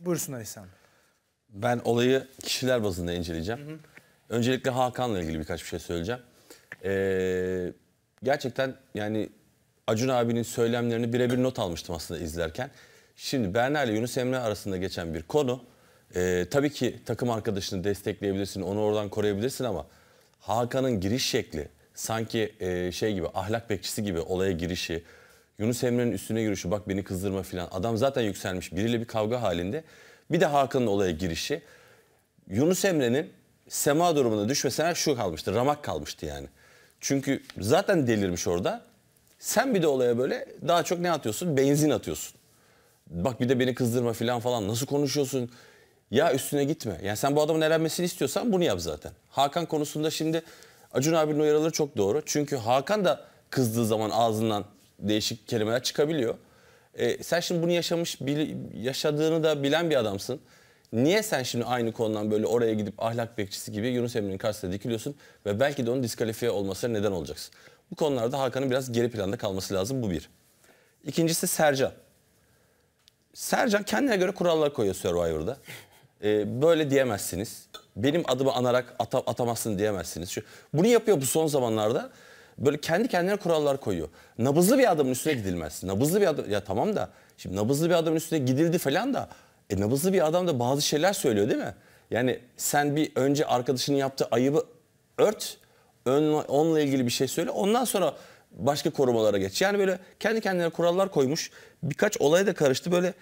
Buyursunlar İhsan Ben olayı kişiler bazında inceleyeceğim. Hı hı. Öncelikle Hakan'la ilgili birkaç bir şey söyleyeceğim. Ee, gerçekten yani Acun abinin söylemlerini birebir not almıştım aslında izlerken. Şimdi Berna ile Yunus Emre arasında geçen bir konu. Ee, tabii ki takım arkadaşını destekleyebilirsin, onu oradan koruyabilirsin ama Hakan'ın giriş şekli sanki e, şey gibi ahlak bekçisi gibi olaya girişi, Yunus Emre'nin üstüne yürüyüşü bak beni kızdırma filan. Adam zaten yükselmiş biriyle bir kavga halinde. Bir de Hakan'ın olaya girişi. Yunus Emre'nin sema durumuna düşmesine şu kalmıştı. Ramak kalmıştı yani. Çünkü zaten delirmiş orada. Sen bir de olaya böyle daha çok ne atıyorsun? Benzin atıyorsun. Bak bir de beni kızdırma filan falan. Nasıl konuşuyorsun? Ya üstüne gitme. Yani sen bu adamın elenmesini istiyorsan bunu yap zaten. Hakan konusunda şimdi Acun abinin uyarıları çok doğru. Çünkü Hakan da kızdığı zaman ağzından değişik kelimeler çıkabiliyor. E, sen şimdi bunu yaşamış, bil, yaşadığını da bilen bir adamsın. Niye sen şimdi aynı konudan böyle oraya gidip ahlak bekçisi gibi Yunus Emre'nin karşısına dikiliyorsun ve belki de onun diskalifiye olmasına neden olacaksın? Bu konularda Hakan'ın biraz geri planda kalması lazım bu bir. İkincisi Sercan. Sercan kendine göre kurallar koyuyor Survivor'da. Ee, böyle diyemezsiniz. Benim adımı anarak ata, atamazsın diyemezsiniz. Şu, bunu yapıyor bu son zamanlarda böyle kendi kendine kurallar koyuyor. Nabızlı bir adamın üstüne gidilmez. Nabızlı bir adam ya tamam da şimdi nabızlı bir adamın üstüne gidildi falan da e, nabızlı bir adam da bazı şeyler söylüyor değil mi? Yani sen bir önce arkadaşının yaptığı ayıbı ört, ön, onunla ilgili bir şey söyle. Ondan sonra başka korumalara geç. Yani böyle kendi kendine kurallar koymuş. Birkaç olaya da karıştı. Böyle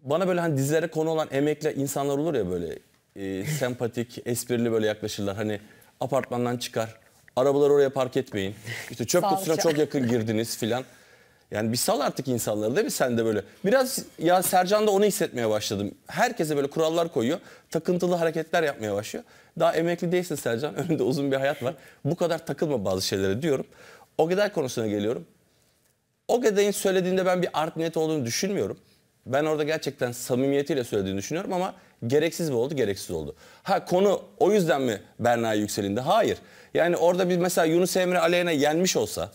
bana böyle hani dizilere konu olan emekle insanlar olur ya böyle e, sempatik, esprili böyle yaklaşırlar. Hani apartmandan çıkar. Arabaları oraya park etmeyin. İşte çöp kutusuna çok yakın girdiniz filan. Yani bir sal artık insanları değil mi sen de böyle. Biraz ya Sercan da onu hissetmeye başladım. Herkese böyle kurallar koyuyor. Takıntılı hareketler yapmaya başlıyor. Daha emekli değilsin Sercan. Önünde uzun bir hayat var. Bu kadar takılma bazı şeylere diyorum. O kadar konusuna geliyorum. O kadarın söylediğinde ben bir art niyet olduğunu düşünmüyorum. Ben orada gerçekten samimiyetiyle söylediğini düşünüyorum ama Gereksiz mi oldu? Gereksiz oldu. Ha konu o yüzden mi Berna yükselinde? Hayır. Yani orada bir mesela Yunus Emre Aleyhine yenmiş olsa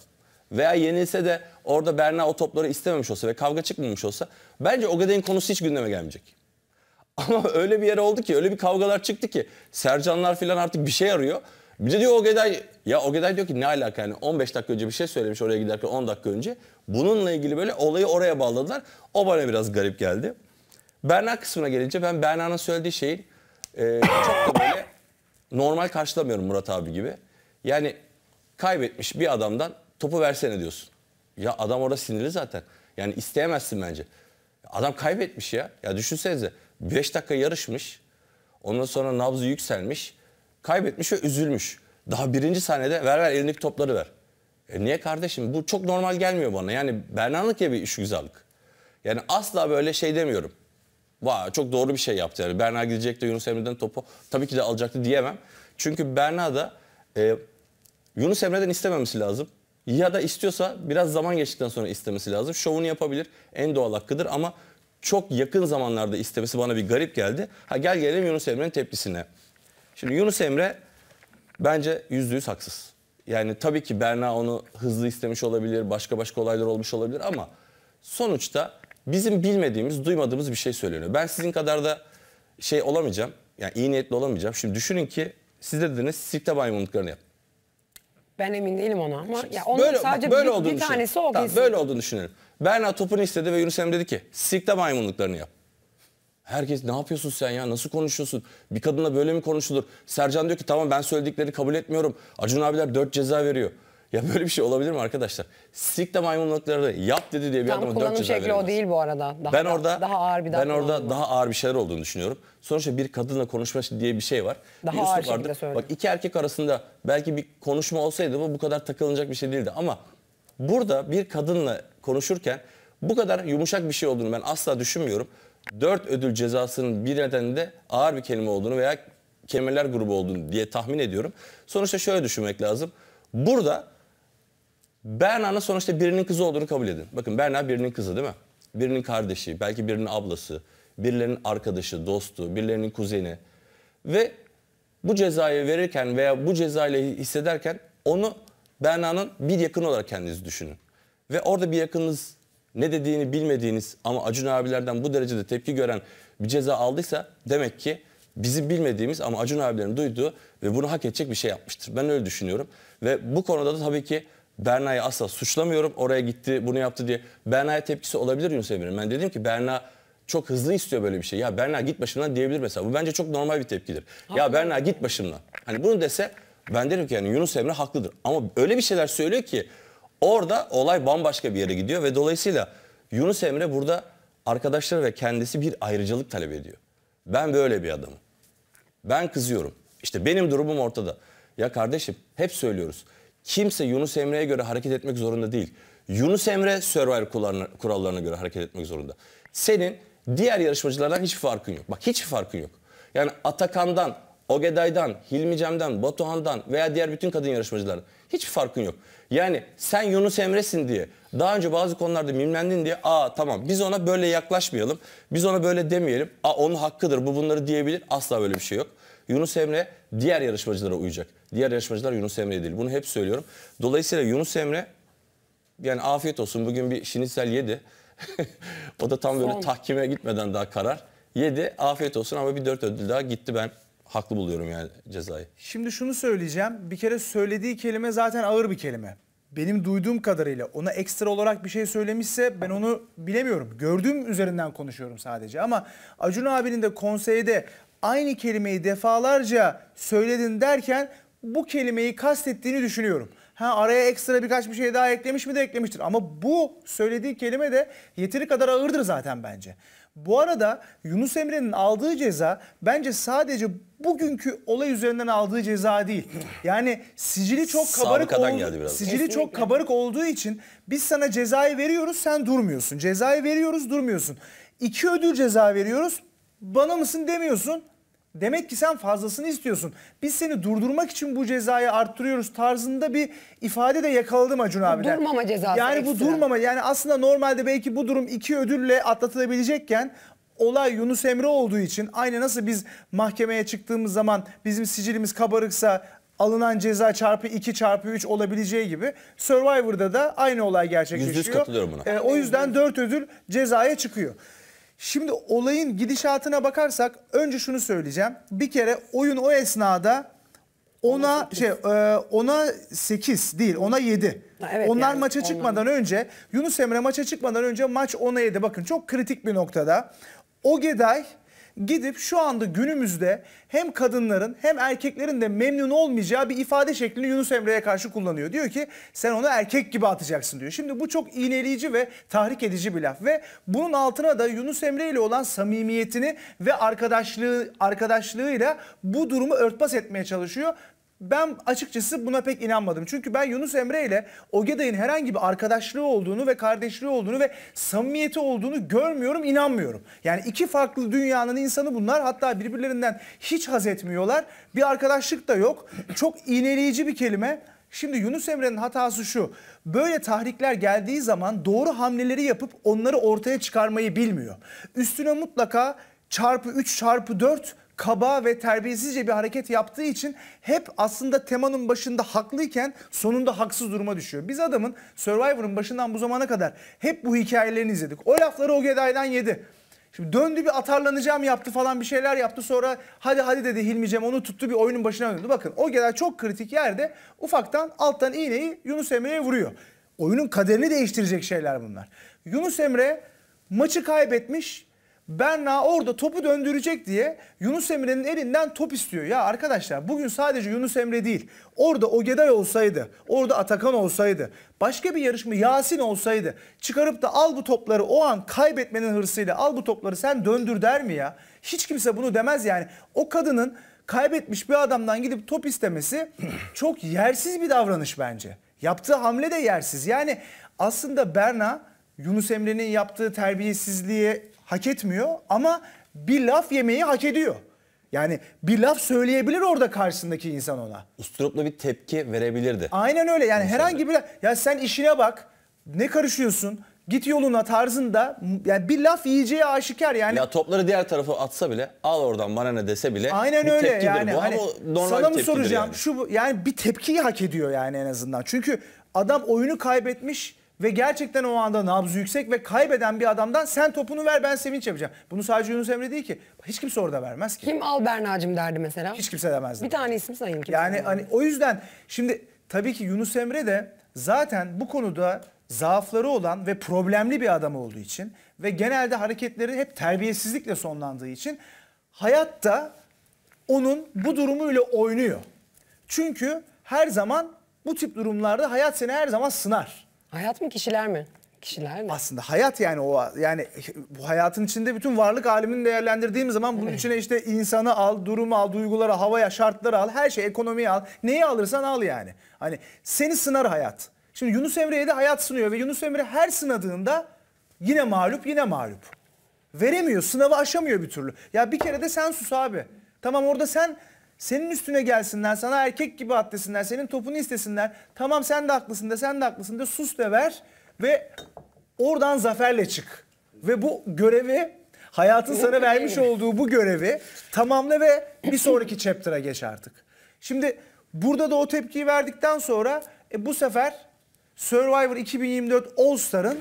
veya yenilse de orada Berna o topları istememiş olsa ve kavga çıkmamış olsa bence Ogade'nin konusu hiç gündeme gelmeyecek. Ama öyle bir yer oldu ki öyle bir kavgalar çıktı ki Sercanlar filan artık bir şey arıyor. Bir de diyor Ogeday ya Ogeday diyor ki ne alaka yani 15 dakika önce bir şey söylemiş oraya giderken 10 dakika önce. Bununla ilgili böyle olayı oraya bağladılar. O bana biraz garip geldi. Berna kısmına gelince ben Berna'nın söylediği şeyi e, çok da böyle normal karşılamıyorum Murat abi gibi. Yani kaybetmiş bir adamdan topu versene diyorsun. Ya adam orada sinirli zaten. Yani isteyemezsin bence. Adam kaybetmiş ya. Ya düşünsenize 5 dakika yarışmış. Ondan sonra nabzı yükselmiş. Kaybetmiş ve üzülmüş. Daha birinci saniyede ver ver elindeki topları ver. E niye kardeşim? Bu çok normal gelmiyor bana. Yani Berna'nın ya bir iş güzellik. Yani asla böyle şey demiyorum. Vay, çok doğru bir şey yaptı. Yani Berna gidecek de Yunus Emre'den topu tabii ki de alacaktı diyemem. Çünkü Berna da e, Yunus Emre'den istememesi lazım. Ya da istiyorsa biraz zaman geçtikten sonra istemesi lazım. Şovunu yapabilir. En doğal hakkıdır ama çok yakın zamanlarda istemesi bana bir garip geldi. Ha gel gelelim Yunus Emre'nin tepkisine. Şimdi Yunus Emre bence yüzde yüz haksız. Yani tabii ki Berna onu hızlı istemiş olabilir, başka başka olaylar olmuş olabilir ama sonuçta bizim bilmediğimiz, duymadığımız bir şey söyleniyor. Ben sizin kadar da şey olamayacağım. Yani iyi niyetli olamayacağım. Şimdi düşünün ki siz de dediniz sirkte maymunluklarını yap. Ben emin değilim ona ama ya onun böyle, sadece böyle bir, bir tanesi düşünün. o tamam, Böyle olduğunu düşünelim. Berna topunu istedi ve Yunus Emre dedi ki sirkte maymunluklarını yap. Herkes ne yapıyorsun sen ya nasıl konuşuyorsun? Bir kadınla böyle mi konuşulur? Sercan diyor ki tamam ben söyledikleri kabul etmiyorum. Acun abiler dört ceza veriyor. Ya böyle bir şey olabilir mi arkadaşlar? Sikte maymunlukları yap dedi diye bir Tam adama 400 şekli o değil bu arada. Daha, ben orada daha ağır bir Ben orada daha ağır bir şeyler olduğunu düşünüyorum. Sonuçta bir kadınla konuşma diye bir şey var. Daha bir ağır şekilde söylüyor. Bak iki erkek arasında belki bir konuşma olsaydı bu bu kadar takılınacak bir şey değildi ama burada bir kadınla konuşurken bu kadar yumuşak bir şey olduğunu ben asla düşünmüyorum. Dört ödül cezasının bir nedeninde ağır bir kelime olduğunu veya kelimeler grubu olduğunu diye tahmin ediyorum. Sonuçta şöyle düşünmek lazım. Burada Berna'nın sonuçta birinin kızı olduğunu kabul edin. Bakın Berna birinin kızı değil mi? Birinin kardeşi, belki birinin ablası, birilerinin arkadaşı, dostu, birilerinin kuzeni. Ve bu cezayı verirken veya bu cezayla hissederken onu Berna'nın bir yakın olarak kendinizi düşünün. Ve orada bir yakınınız ne dediğini bilmediğiniz ama Acun abilerden bu derecede tepki gören bir ceza aldıysa demek ki bizim bilmediğimiz ama Acun abilerin duyduğu ve bunu hak edecek bir şey yapmıştır. Ben öyle düşünüyorum. Ve bu konuda da tabii ki Berna'yı asla suçlamıyorum. Oraya gitti, bunu yaptı diye. Berna'ya tepkisi olabilir Yunus Emre'nin. Ben dedim ki Berna çok hızlı istiyor böyle bir şey. Ya Berna git başımdan diyebilir mesela. Bu bence çok normal bir tepkidir. Haklı. Ya Berna git başımdan. Hani bunu dese ben derim ki yani Yunus Emre haklıdır. Ama öyle bir şeyler söylüyor ki orada olay bambaşka bir yere gidiyor ve dolayısıyla Yunus Emre burada arkadaşları ve kendisi bir ayrıcalık talep ediyor. Ben böyle bir adamım. Ben kızıyorum. İşte benim durumum ortada. Ya kardeşim hep söylüyoruz kimse Yunus Emre'ye göre hareket etmek zorunda değil. Yunus Emre Survivor kurallarına, göre hareket etmek zorunda. Senin diğer yarışmacılardan hiçbir farkın yok. Bak hiçbir farkın yok. Yani Atakan'dan, Ogeday'dan, Hilmi Cem'den, Batuhan'dan veya diğer bütün kadın yarışmacılardan hiçbir farkın yok. Yani sen Yunus Emre'sin diye daha önce bazı konularda mimlendin diye aa tamam biz ona böyle yaklaşmayalım. Biz ona böyle demeyelim. Aa onun hakkıdır bu bunları diyebilir. Asla böyle bir şey yok. Yunus Emre diğer yarışmacılara uyacak. Diğer yarışmacılar Yunus Emre değil. Bunu hep söylüyorum. Dolayısıyla Yunus Emre yani afiyet olsun bugün bir şinitsel yedi. o da tam böyle Son. tahkime gitmeden daha karar. Yedi afiyet olsun ama bir dört ödül daha gitti ben haklı buluyorum yani cezayı. Şimdi şunu söyleyeceğim. Bir kere söylediği kelime zaten ağır bir kelime. Benim duyduğum kadarıyla ona ekstra olarak bir şey söylemişse ben onu bilemiyorum. Gördüğüm üzerinden konuşuyorum sadece ama Acun abinin de konseyde aynı kelimeyi defalarca söyledin derken bu kelimeyi kastettiğini düşünüyorum. Ha araya ekstra birkaç bir şey daha eklemiş mi de eklemiştir. Ama bu söylediği kelime de yeteri kadar ağırdır zaten bence. Bu arada Yunus Emre'nin aldığı ceza bence sadece bugünkü olay üzerinden aldığı ceza değil. Yani sicili çok kabarık oldu, sicili Kesinlikle. çok kabarık olduğu için biz sana cezayı veriyoruz sen durmuyorsun. Cezayı veriyoruz durmuyorsun. İki ödül ceza veriyoruz bana mısın demiyorsun. Demek ki sen fazlasını istiyorsun. Biz seni durdurmak için bu cezayı arttırıyoruz tarzında bir ifade de yakaladım Acun abiler. Durmama cezası. Yani bu durmama yani aslında normalde belki bu durum iki ödülle atlatılabilecekken olay Yunus Emre olduğu için aynı nasıl biz mahkemeye çıktığımız zaman bizim sicilimiz kabarıksa alınan ceza çarpı 2 çarpı 3 olabileceği gibi Survivor'da da aynı olay gerçekleşiyor. %100 katılıyorum buna. Ee, o yüzden 4 ödül cezaya çıkıyor. Şimdi olayın gidişatına bakarsak önce şunu söyleyeceğim. Bir kere oyun o esnada ona şey e, ona 8 değil ona 7. Evet, Onlar yani, maça çıkmadan ondan. önce Yunus Emre maça çıkmadan önce maç ona 7. Bakın çok kritik bir noktada. o Ogeday gidip şu anda günümüzde hem kadınların hem erkeklerin de memnun olmayacağı bir ifade şeklini Yunus Emre'ye karşı kullanıyor. Diyor ki sen onu erkek gibi atacaksın diyor. Şimdi bu çok iğneleyici ve tahrik edici bir laf ve bunun altına da Yunus Emre ile olan samimiyetini ve arkadaşlığı arkadaşlığıyla bu durumu örtbas etmeye çalışıyor ben açıkçası buna pek inanmadım. Çünkü ben Yunus Emre ile Ogeday'ın herhangi bir arkadaşlığı olduğunu ve kardeşliği olduğunu ve samimiyeti olduğunu görmüyorum, inanmıyorum. Yani iki farklı dünyanın insanı bunlar. Hatta birbirlerinden hiç haz etmiyorlar. Bir arkadaşlık da yok. Çok iğneleyici bir kelime. Şimdi Yunus Emre'nin hatası şu. Böyle tahrikler geldiği zaman doğru hamleleri yapıp onları ortaya çıkarmayı bilmiyor. Üstüne mutlaka çarpı 3 çarpı 4 kaba ve terbiyesizce bir hareket yaptığı için hep aslında temanın başında haklıyken sonunda haksız duruma düşüyor. Biz adamın Survivor'ın başından bu zamana kadar hep bu hikayelerini izledik. O lafları o gedaydan yedi. Şimdi döndü bir atarlanacağım yaptı falan bir şeyler yaptı. Sonra hadi hadi dedi Hilmi onu tuttu bir oyunun başına döndü. Bakın o genel çok kritik yerde ufaktan alttan iğneyi Yunus Emre'ye vuruyor. Oyunun kaderini değiştirecek şeyler bunlar. Yunus Emre maçı kaybetmiş Berna orada topu döndürecek diye Yunus Emre'nin elinden top istiyor. Ya arkadaşlar bugün sadece Yunus Emre değil. Orada Ogeday olsaydı, orada Atakan olsaydı, başka bir yarışma Yasin olsaydı çıkarıp da al bu topları o an kaybetmenin hırsıyla al bu topları sen döndür der mi ya? Hiç kimse bunu demez yani. O kadının kaybetmiş bir adamdan gidip top istemesi çok yersiz bir davranış bence. Yaptığı hamle de yersiz. Yani aslında Berna Yunus Emre'nin yaptığı terbiyesizliğe hak etmiyor ama bir laf yemeyi hak ediyor. Yani bir laf söyleyebilir orada karşısındaki insan ona. Usturoplu bir tepki verebilirdi. Aynen öyle. Yani İnsanlar. herhangi bir ya sen işine bak. Ne karışıyorsun? Git yoluna tarzında yani bir laf yiyeceği aşikar yani. Ya topları diğer tarafa atsa bile al oradan bana ne dese bile Aynen bir öyle tepkidir. yani. Bu hani, normal sana mı soracağım? Yani. Şu yani bir tepkiyi hak ediyor yani en azından. Çünkü adam oyunu kaybetmiş ve gerçekten o anda nabzı yüksek ve kaybeden bir adamdan sen topunu ver ben sevinç yapacağım. Bunu sadece Yunus Emre değil ki. Hiç kimse orada vermez ki. Kim al Berna'cım derdi mesela. Hiç kimse demezdi. Bir tane isim sayın kimse. Yani hani o yüzden şimdi tabii ki Yunus Emre de zaten bu konuda zaafları olan ve problemli bir adam olduğu için ve genelde hareketleri hep terbiyesizlikle sonlandığı için hayatta onun bu durumuyla oynuyor. Çünkü her zaman bu tip durumlarda hayat seni her zaman sınar. Hayat mı kişiler mi? Kişiler mi? Aslında hayat yani o yani bu hayatın içinde bütün varlık alimini değerlendirdiğim zaman bunun içine işte insanı al, durumu al, duyguları, havaya, şartları al, her şey ekonomiyi al. Neyi alırsan al yani. Hani seni sınar hayat. Şimdi Yunus Emre'ye de hayat sınıyor ve Yunus Emre her sınadığında yine mağlup, yine mağlup. Veremiyor, sınavı aşamıyor bir türlü. Ya bir kere de sen sus abi. Tamam orada sen senin üstüne gelsinler, sana erkek gibi atlesinler, senin topunu istesinler. Tamam sen de haklısın de, sen de haklısın de sus de ver ve oradan zaferle çık. Ve bu görevi, hayatın sana vermiş olduğu bu görevi tamamla ve bir sonraki chapter'a geç artık. Şimdi burada da o tepkiyi verdikten sonra e, bu sefer Survivor 2024 All Star'ın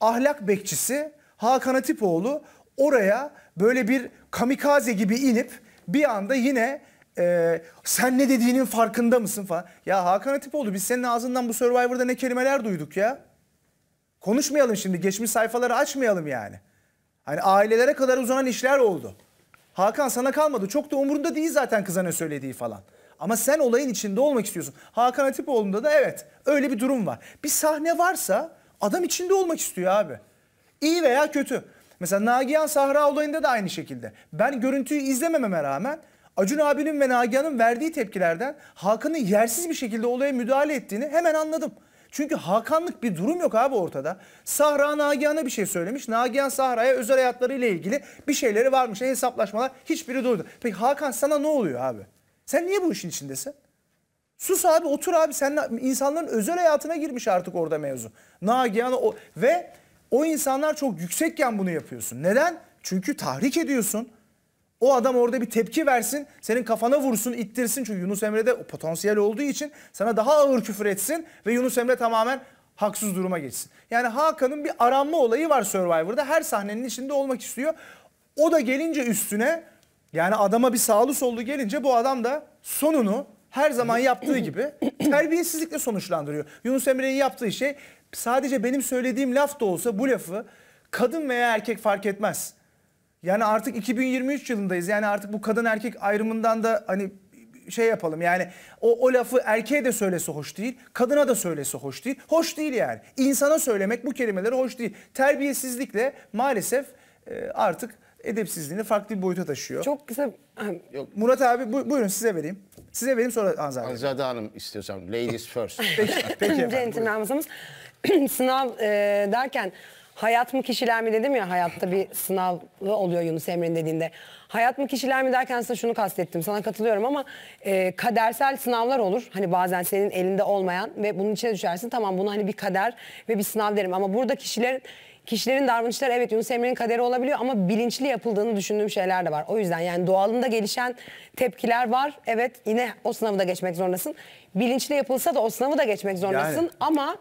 ahlak bekçisi Hakan Atipoğlu oraya böyle bir kamikaze gibi inip bir anda yine e, sen ne dediğinin farkında mısın falan. Ya Hakan Atipoğlu biz senin ağzından bu Survivor'da ne kelimeler duyduk ya. Konuşmayalım şimdi geçmiş sayfaları açmayalım yani. Hani ailelere kadar uzanan işler oldu. Hakan sana kalmadı. Çok da umurunda değil zaten kıza ne söylediği falan. Ama sen olayın içinde olmak istiyorsun. Hakan Atipoğlu'nda da evet öyle bir durum var. Bir sahne varsa adam içinde olmak istiyor abi. İyi veya kötü. Mesela Nagihan Sahra olayında da aynı şekilde. Ben görüntüyü izlemememe rağmen Acun abinin ve Nagihan'ın verdiği tepkilerden Hakan'ın yersiz bir şekilde olaya müdahale ettiğini hemen anladım. Çünkü Hakanlık bir durum yok abi ortada. Sahra Nagihan'a bir şey söylemiş. Nagihan Sahra'ya özel hayatlarıyla ilgili bir şeyleri varmış. Hesaplaşmalar hiçbiri duydu. Peki Hakan sana ne oluyor abi? Sen niye bu işin içindesin? Sus abi otur abi sen insanların özel hayatına girmiş artık orada mevzu. Nagihan ve o insanlar çok yüksekken bunu yapıyorsun. Neden? Çünkü tahrik ediyorsun. O adam orada bir tepki versin, senin kafana vursun, ittirsin. Çünkü Yunus Emre'de o potansiyel olduğu için sana daha ağır küfür etsin ve Yunus Emre tamamen haksız duruma geçsin. Yani Hakan'ın bir aranma olayı var Survivor'da. Her sahnenin içinde olmak istiyor. O da gelince üstüne yani adama bir sağlı sollu gelince bu adam da sonunu her zaman yaptığı gibi terbiyesizlikle sonuçlandırıyor. Yunus Emre'nin yaptığı şey sadece benim söylediğim laf da olsa bu lafı kadın veya erkek fark etmez yani artık 2023 yılındayız. Yani artık bu kadın erkek ayrımından da hani şey yapalım yani o, o lafı erkeğe de söylese hoş değil, kadına da söylese hoş değil. Hoş değil yani. İnsana söylemek bu kelimeleri hoş değil. Terbiyesizlikle maalesef e, artık edepsizliğini farklı bir boyuta taşıyor. Çok kısa... Yok. Murat abi bu, buyurun size vereyim. Size vereyim sonra Anzade. Anzade Hanım istiyorsam ladies first. peki, peki efendim. sınav e, derken Hayat mı kişiler mi dedim ya hayatta bir sınavı oluyor Yunus Emre'nin dediğinde. Hayat mı kişiler mi derken aslında şunu kastettim. Sana katılıyorum ama e, kadersel sınavlar olur. Hani bazen senin elinde olmayan ve bunun içine düşersin. Tamam bunu hani bir kader ve bir sınav derim. Ama burada kişilerin kişilerin davranışları evet Yunus Emre'nin kaderi olabiliyor ama bilinçli yapıldığını düşündüğüm şeyler de var. O yüzden yani doğalında gelişen tepkiler var. Evet yine o sınavı da geçmek zorundasın. Bilinçli yapılsa da o sınavı da geçmek zorundasın yani. ama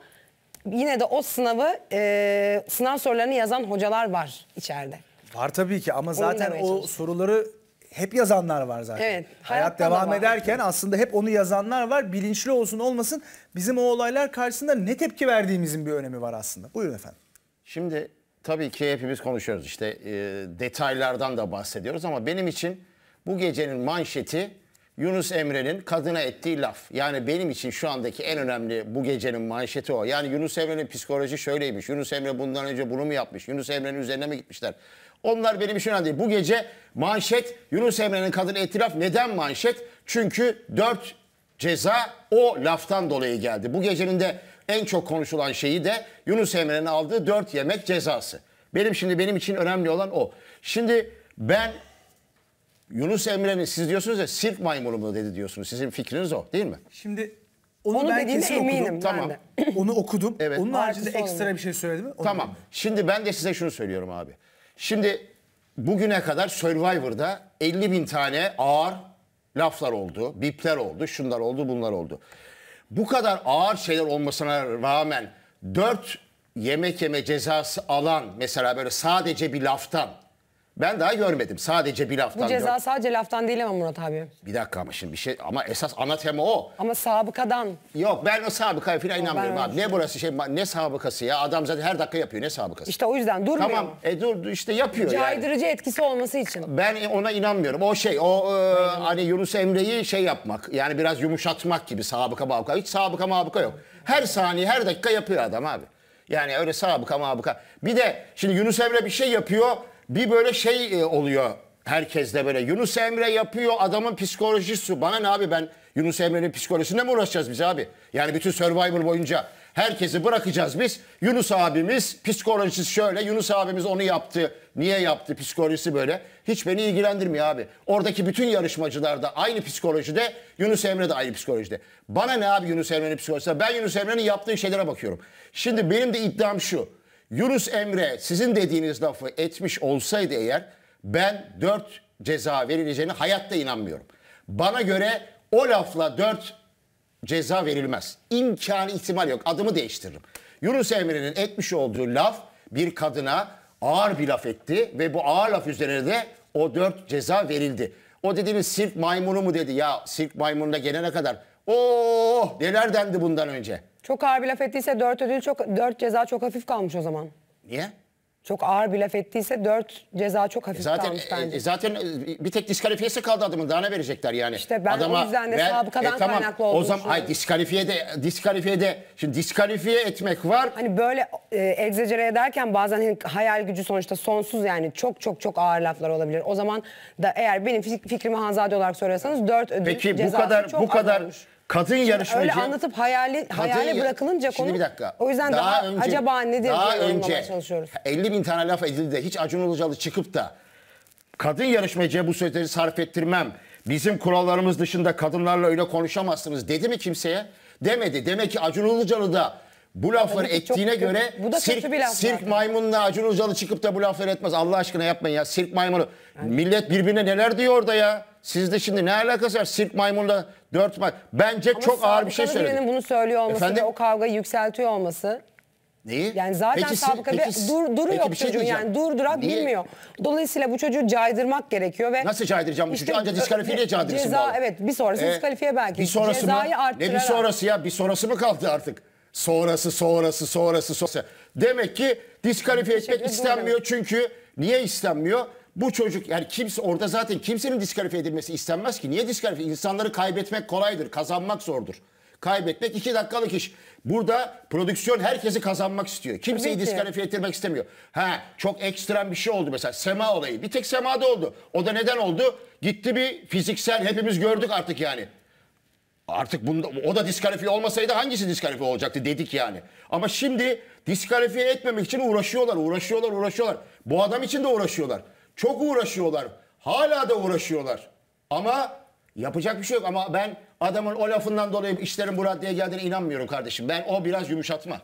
yine de o sınavı e, sınav sorularını yazan hocalar var içeride. Var tabii ki ama zaten o soruları hep yazanlar var zaten. Evet, Hayat devam ederken aslında hep onu yazanlar var. Bilinçli olsun olmasın bizim o olaylar karşısında ne tepki verdiğimizin bir önemi var aslında. Buyurun efendim. Şimdi tabii ki hepimiz konuşuyoruz işte e, detaylardan da bahsediyoruz ama benim için bu gecenin manşeti Yunus Emre'nin kadına ettiği laf. Yani benim için şu andaki en önemli bu gecenin manşeti o. Yani Yunus Emre'nin psikoloji şöyleymiş. Yunus Emre bundan önce bunu mu yapmış? Yunus Emre'nin üzerine mi gitmişler? Onlar benim için önemli değil. Bu gece manşet Yunus Emre'nin kadına ettiği laf. Neden manşet? Çünkü 4 ceza o laftan dolayı geldi. Bu gecenin de en çok konuşulan şeyi de Yunus Emre'nin aldığı 4 yemek cezası. Benim şimdi benim için önemli olan o. Şimdi ben Yunus Emre'nin siz diyorsunuz ya sirk maymunu mu dedi diyorsunuz. Sizin fikriniz o değil mi? Şimdi onu, Onu ben kesin eminim okudum. Tamam. Onu okudum. Evet. Onun haricinde ekstra bir şey söyledi mi? Onu Tamam. Şimdi ben de size şunu söylüyorum abi. Şimdi bugüne kadar Survivor'da 50 bin tane ağır laflar oldu, bipler oldu, şunlar oldu, bunlar oldu. Bu kadar ağır şeyler olmasına rağmen 4 yemek yeme cezası alan mesela böyle sadece bir laftan ben daha görmedim. Sadece bir laftan. Bu ceza gör... sadece laftan değil ama Murat abi. Bir dakika ama şimdi bir şey ama esas ana tema o. Ama sabıkadan. Yok ben o sabıkaya falan ama inanmıyorum abi. Ne burası şey ne sabıkası ya? Adam zaten her dakika yapıyor. Ne sabıkası? İşte o yüzden durmuyor. Tamam. E dur işte yapıyor Caydırıcı yani. etkisi olması için. Ben ona inanmıyorum. O şey o e, hani Yunus Emre'yi şey yapmak. Yani biraz yumuşatmak gibi sabıka babıka. Hiç sabıka mabıka yok. Her saniye her dakika yapıyor adam abi. Yani öyle sabıka mabıka. Bir de şimdi Yunus Emre bir şey yapıyor bir böyle şey e, oluyor herkeste böyle. Yunus Emre yapıyor adamın psikolojisi. Bana ne abi ben Yunus Emre'nin psikolojisine mi uğraşacağız biz abi? Yani bütün Survivor boyunca herkesi bırakacağız biz. Yunus abimiz psikolojisi şöyle. Yunus abimiz onu yaptı. Niye yaptı psikolojisi böyle? Hiç beni ilgilendirmiyor abi. Oradaki bütün yarışmacılar da aynı psikolojide. Yunus Emre de aynı psikolojide. Bana ne abi Yunus Emre'nin psikolojisi? Ben Yunus Emre'nin yaptığı şeylere bakıyorum. Şimdi benim de iddiam şu. Yunus Emre sizin dediğiniz lafı etmiş olsaydı eğer ben 4 ceza verileceğine hayatta inanmıyorum. Bana göre o lafla 4 ceza verilmez. İmkanı ihtimal yok. Adımı değiştiririm. Yunus Emre'nin etmiş olduğu laf bir kadına ağır bir laf etti ve bu ağır laf üzerine de o 4 ceza verildi. O dediğiniz sirk maymunu mu dedi? Ya sirk maymununa gelene kadar Oh neler dendi bundan önce. Çok ağır bir laf ettiyse dört ödül çok dört ceza çok hafif kalmış o zaman. Niye? Çok ağır bir laf ettiyse dört ceza çok hafif zaten, kalmış e, bence. E, zaten e, bir tek diskalifiyesi kaldı adamın. Daha ne verecekler yani? İşte ben Adama, o yüzden de ben, e, sabıkadan e, tamam, kaynaklı olduğunu O zaman hayır, diskalifiye de, diskalifiye de şimdi diskalifiye etmek var. Hani böyle e, egzecere ederken bazen hani hayal gücü sonuçta sonsuz yani çok çok çok ağır laflar olabilir. O zaman da eğer benim fikrimi Hanzade olarak soruyorsanız dört ödül Peki, bu kadar, bu kadar, azalmış. Kadın yarışmacı. Öyle anlatıp hayali, hayali bırakılınca konu. Şimdi bir dakika. O yüzden daha, daha önce, acaba nedir daha önce, çalışıyoruz. 50 bin tane laf edildi de hiç Acun Ilıcalı çıkıp da kadın yarışmacıya bu sözleri sarf ettirmem. Bizim kurallarımız dışında kadınlarla öyle konuşamazsınız dedi mi kimseye? Demedi. Demek ki Acun Ilıcalı da bu lafları Tabii ettiğine çok, göre bu da sirk, laf sirk maymunla Acun Ilıcalı çıkıp da bu lafları etmez. Allah aşkına yapmayın ya sirk maymunu. Yani. Millet birbirine neler diyor orada ya. Siz de şimdi ne alakası var? Sirk maymunla dört may... Bence Ama çok ağır bir şey sabıkalı birinin söyledim. bunu söylüyor olması Efendim? ve o kavgayı yükseltiyor olması. Neyi? Yani zaten Peki sabıka peki bir dur, duru peki yok bir şey çocuğun diyeceğim. yani durdurak Niye? bilmiyor. Dolayısıyla bu çocuğu caydırmak gerekiyor ve Nasıl caydıracağım bu çocuğu? Anca diskalifiyle caydırırsın Ceza adam. evet bir sonrası Ee, diskalifiye belki. Bir sonrası Cezayı mı? Ne bir sonrası ya? Bir sonrası mı kaldı artık? Sonrası, sonrası, sonrası, sonrası. Demek ki diskalifiye etmek istenmiyor çünkü niye istenmiyor? bu çocuk yani kimse orada zaten kimsenin diskalifiye edilmesi istenmez ki. Niye diskalifiye? İnsanları kaybetmek kolaydır, kazanmak zordur. Kaybetmek iki dakikalık iş. Burada prodüksiyon herkesi kazanmak istiyor. Kimseyi diskalifiye ettirmek istemiyor. Ha çok ekstrem bir şey oldu mesela Sema olayı. Bir tek Sema'da oldu. O da neden oldu? Gitti bir fiziksel hepimiz gördük artık yani. Artık bunda, o da diskalifiye olmasaydı hangisi diskalifiye olacaktı dedik yani. Ama şimdi diskalifiye etmemek için uğraşıyorlar, uğraşıyorlar, uğraşıyorlar. Bu adam için de uğraşıyorlar. Çok uğraşıyorlar. Hala da uğraşıyorlar. Ama yapacak bir şey yok. Ama ben adamın o lafından dolayı işlerin bu raddeye geldiğine inanmıyorum kardeşim. Ben o biraz yumuşatma.